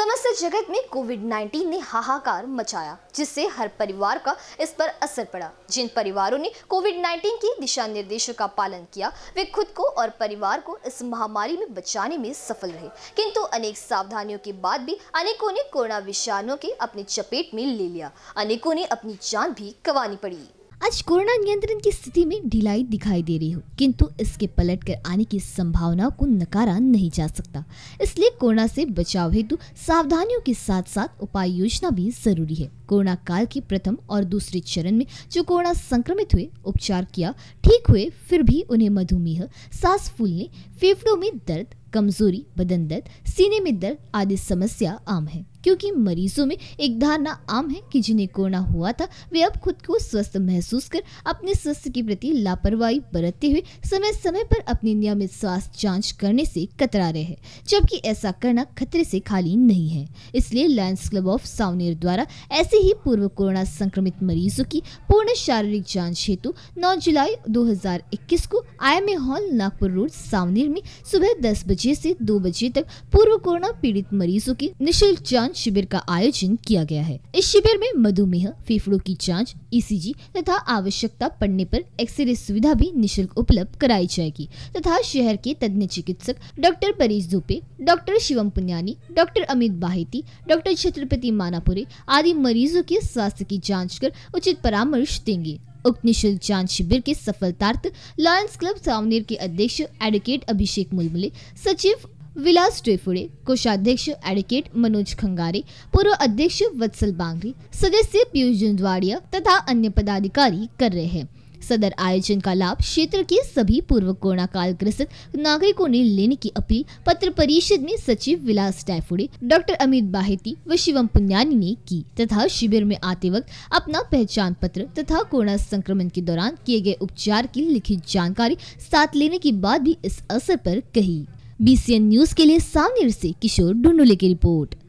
समस्त जगत में कोविड 19 ने हाहाकार मचाया जिससे हर परिवार का इस पर असर पड़ा जिन परिवारों ने कोविड 19 के दिशा निर्देशों का पालन किया वे खुद को और परिवार को इस महामारी में बचाने में सफल रहे किंतु अनेक सावधानियों के बाद भी अनेकों ने कोरोना विषाणु के अपने चपेट में ले लिया अनेकों ने अपनी जान भी कवानी पड़ी आज कोरोना नियंत्रण की स्थिति में ढिलाई दिखाई दे रही हो किंतु इसके पलट कर आने की संभावना को नकारा नहीं जा सकता इसलिए कोरोना से बचाव हेतु सावधानियों के साथ साथ उपाय योजना भी जरूरी है कोरोना काल के प्रथम और दूसरे चरण में जो कोरोना संक्रमित हुए उपचार किया ठीक हुए फिर भी उन्हें मधुमेह सांस फूलने फेफड़ों में दर्द कमजोरी बदन दर्द सीने में दर्द आदि समस्या आम है क्योंकि मरीजों में एक धारणा आम है कि जिन्हें कोरोना हुआ था वे अब खुद को स्वस्थ महसूस कर अपने स्वास्थ्य के प्रति लापरवाही बरतते हुए समय समय पर अपनी नियमित स्वास्थ्य जांच करने से कतरा रहे हैं जबकि ऐसा करना खतरे से खाली नहीं है इसलिए लायंस क्लब ऑफ सावनेर द्वारा ऐसे ही पूर्व कोरोना संक्रमित मरीजों की पूर्ण शारीरिक जाँच हेतु नौ जुलाई दो को आई हॉल नागपुर रोड सावनेर में सुबह दस बजे से दो बजे तक पूर्व कोरोना पीड़ित मरीजों की निःशुल्क जाँच जांच शिविर का आयोजन किया गया है इस शिविर में मधुमेह फेफड़ों की जांच ईसीजी e तथा आवश्यकता पड़ने पर एक्सरे सुविधा भी निशुल्क उपलब्ध कराई जाएगी तथा शहर के तज्ञ चिकित्सक doctor Paresh Dupe doctor Shivam Puniyani doctor Amit Baheti doctor Chhatrapati Manapure आदि मरीजों के स्वास्थ्य की जाँच कर उचित परामर्श देंगे उक्त निःशुल्क जांच शिविर के सफलतार्थ लॉयंस क्लब सावनेर के अध्यक्ष एडवोकेट अभिषेक मुलमुले सचिव विलास टेफुड़े कोषाध्यक्ष एडवोकेट मनोज खंगारे पूर्व अध्यक्ष वत्सल बांगरी सदस्य पीयूष जुंदवाड़िया तथा अन्य पदाधिकारी कर रहे हैं सदर आयोजन का लाभ क्षेत्र के सभी पूर्व कोरोना काल ग्रसित नागरिकों ने लेने की अपील पत्र परिषद में सचिव विलास टैफुड़े डॉक्टर अमित बाहेती व शिवम पुन्यानी ने की तथा शिविर में आते वक्त अपना पहचान पत्र तथा कोरोना संक्रमण के दौरान किए गए उपचार की लिखित जानकारी साथ लेने की बात भी इस अवसर पर कही बीसीएन न्यूज के लिए सामने से किशोर डुंडोले की रिपोर्ट